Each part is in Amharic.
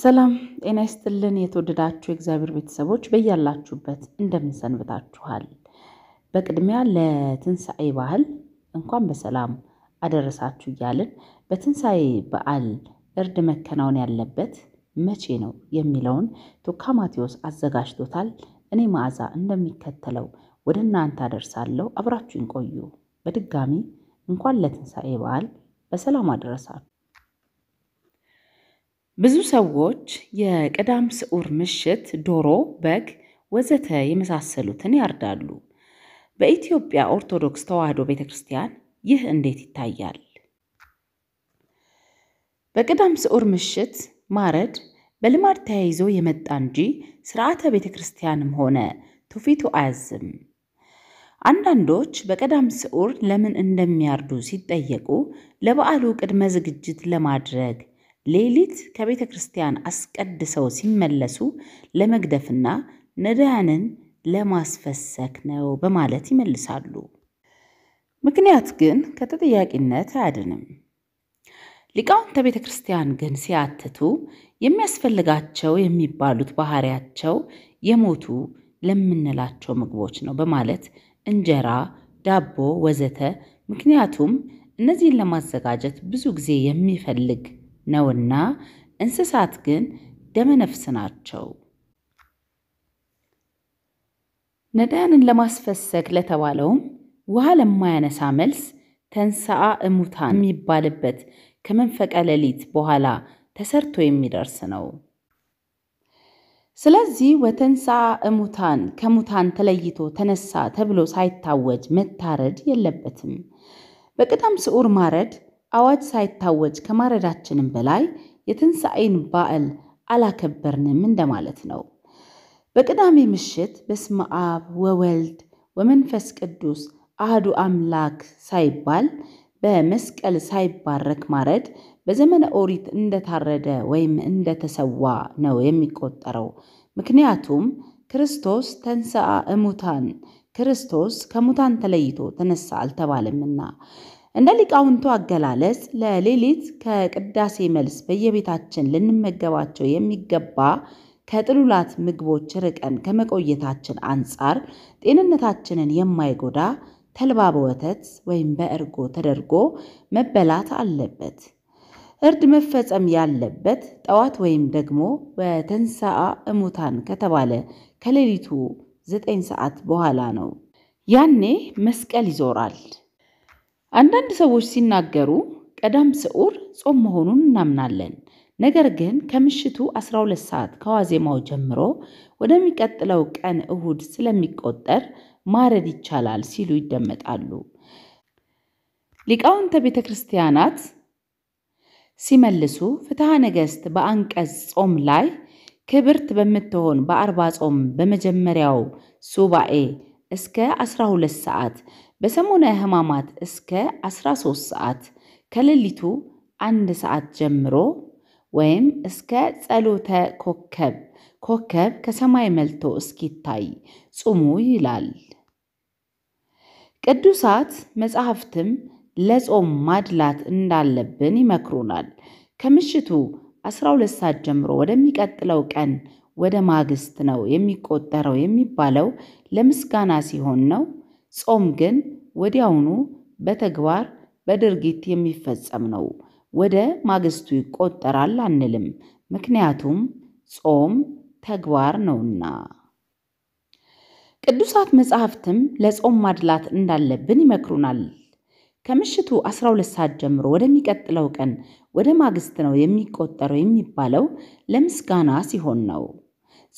ሰላም ጤና ይስጥልን። የተወደዳችሁ የእግዚአብሔር ቤተሰቦች በያላችሁበት እንደምንሰንብታችኋል። በቅድሚያ ለትንሣኤ በዓል እንኳን በሰላም አደረሳችሁ እያልን በትንሣኤ በዓል እርድ መከናወን ያለበት መቼ ነው የሚለውን ቶካ ማቴዎስ አዘጋጅቶታል። እኔ መዓዛ እንደሚከተለው ወደ እናንተ አደርሳለሁ። አብራችሁን ቆዩ። በድጋሚ እንኳን ለትንሣኤ በዓል በሰላም አደረሳችሁ። ብዙ ሰዎች የቅዳም ስዑር ምሽት ዶሮ፣ በግ ወዘተ የመሳሰሉትን ያርዳሉ። በኢትዮጵያ ኦርቶዶክስ ተዋሕዶ ቤተ ክርስቲያን ይህ እንዴት ይታያል? በቅዳም ስዑር ምሽት ማረድ በልማድ ተያይዞ የመጣ እንጂ ስርዓተ ቤተ ክርስቲያንም ሆነ ትውፊቱ አያዝም። አንዳንዶች በቀዳም ስዑር ለምን እንደሚያርዱ ሲጠየቁ ለበዓሉ ቅድመ ዝግጅት ለማድረግ ሌሊት ከቤተ ክርስቲያን አስቀድሰው ሲመለሱ ለመግደፍና ነዳያንን ለማስፈሰክ ነው በማለት ይመልሳሉ። ምክንያት ግን ከተጠያቂነት አያድንም። ሊቃውንተ ቤተ ክርስቲያን ግን ሲያትቱ የሚያስፈልጋቸው የሚባሉት ባህሪያቸው የሞቱ ለምንላቸው ምግቦች ነው በማለት እንጀራ፣ ዳቦ ወዘተ ምክንያቱም እነዚህን ለማዘጋጀት ብዙ ጊዜ የሚፈልግ ነውና እንስሳት ግን ደመነፍስ ናቸው። ነዳያንን ለማስፈሰግ ለተባለውም ውሃ ለማያነሳ መልስ ተንሰአ እሙታን የሚባልበት ከመንፈቀ ሌሊት በኋላ ተሰርቶ የሚደርስ ነው። ስለዚህ ወተንሳ እሙታን ከሙታን ተለይቶ ተነሳ ተብሎ ሳይታወጅ መታረድ የለበትም። በቅዳም ስዑር ማረድ አዋጅ ሳይታወጅ ከማረዳችንም በላይ የትንሣኤን በዓል አላከበርንም እንደማለት ነው። በቅዳሜ ምሽት በስመ አብ ወወልድ ወመንፈስ ቅዱስ አህዱ አምላክ ሳይባል በመስቀል ሳይባረክ ማረድ በዘመነ ኦሪት እንደታረደ ወይም እንደተሰዋ ነው የሚቆጠረው። ምክንያቱም ክርስቶስ ተንሥአ እሙታን ክርስቶስ ከሙታን ተለይቶ ተነሳ አልተባለምና። እንደ ሊቃውንቱ አገላለጽ ለሌሊት ከቅዳሴ መልስ በየቤታችን ልንመገባቸው የሚገባ ከጥሉላት ምግቦች ርቀን ከመቆየታችን አንጻር ጤንነታችንን የማይጎዳ ተልባ በወተት ወይም በእርጎ ተደርጎ መበላት አለበት። እርድ መፈጸም ያለበት ጠዋት ወይም ደግሞ በተንሳአ እሙታን ከተባለ ከሌሊቱ ዘጠኝ ሰዓት በኋላ ነው። ያኔ መስቀል ይዞራል። አንዳንድ ሰዎች ሲናገሩ ቀዳም ስዑር ጾም መሆኑን እናምናለን። ነገር ግን ከምሽቱ 12 ሰዓት ከዋዜማው ጀምሮ ወደሚቀጥለው ቀን እሁድ ስለሚቆጠር ማረድ ይቻላል ሲሉ ይደመጣሉ። ሊቃውንተ ቤተ ክርስቲያናት ሲመልሱ ፍትሐ ነገሥት በአንቀጽ ጾም ላይ ክብርት በምትሆን በአርባ ጾም በመጀመሪያው ሱባኤ እስከ 12 ሰዓት በሰሙነ ሕማማት እስከ 13 ሰዓት ከሌሊቱ አንድ ሰዓት ጀምሮ ወይም እስከ ጸሎተ ኮከብ ኮከብ ከሰማይ መልቶ እስኪታይ ጹሙ ይላል። ቅዱሳት መጻሕፍትም ለጾም ማድላት እንዳለብን ይመክሩናል። ከምሽቱ 12 ሰዓት ጀምሮ ወደሚቀጥለው ቀን ወደ ማግስት ነው የሚቆጠረው የሚባለው ለምስጋና ሲሆን ነው። ጾም ግን ወዲያውኑ በተግባር በድርጊት የሚፈጸም ነው። ወደ ማግስቱ ይቆጠራል አንልም ምክንያቱም ጾም ተግባር ነውና። ቅዱሳት መጽሐፍትም ለጾም ማድላት እንዳለብን ይመክሩናል። ከምሽቱ 12 ሰዓት ጀምሮ ወደሚቀጥለው ቀን ወደ ማግስት ነው የሚቆጠረው የሚባለው ለምስጋና ሲሆን ነው።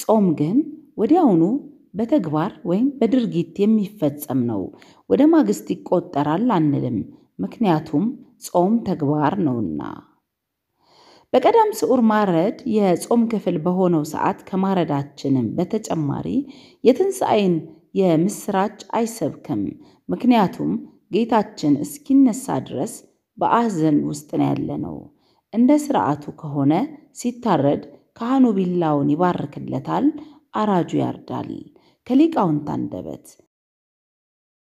ጾም ግን ወዲያውኑ በተግባር ወይም በድርጊት የሚፈጸም ነው። ወደ ማግስት ይቆጠራል አንልም ምክንያቱም ጾም ተግባር ነውና። በቀዳም ስዑር ማረድ የጾም ክፍል በሆነው ሰዓት ከማረዳችንም በተጨማሪ የትንሣኤን የምስራች አይሰብክም። ምክንያቱም ጌታችን እስኪነሳ ድረስ በአዘን ውስጥ ነው ያለ ነው። እንደ ሥርዓቱ ከሆነ ሲታረድ ካህኑ ቢላውን ይባርክለታል፣ አራጁ ያርዳል። ከሊቃውንት አንደበት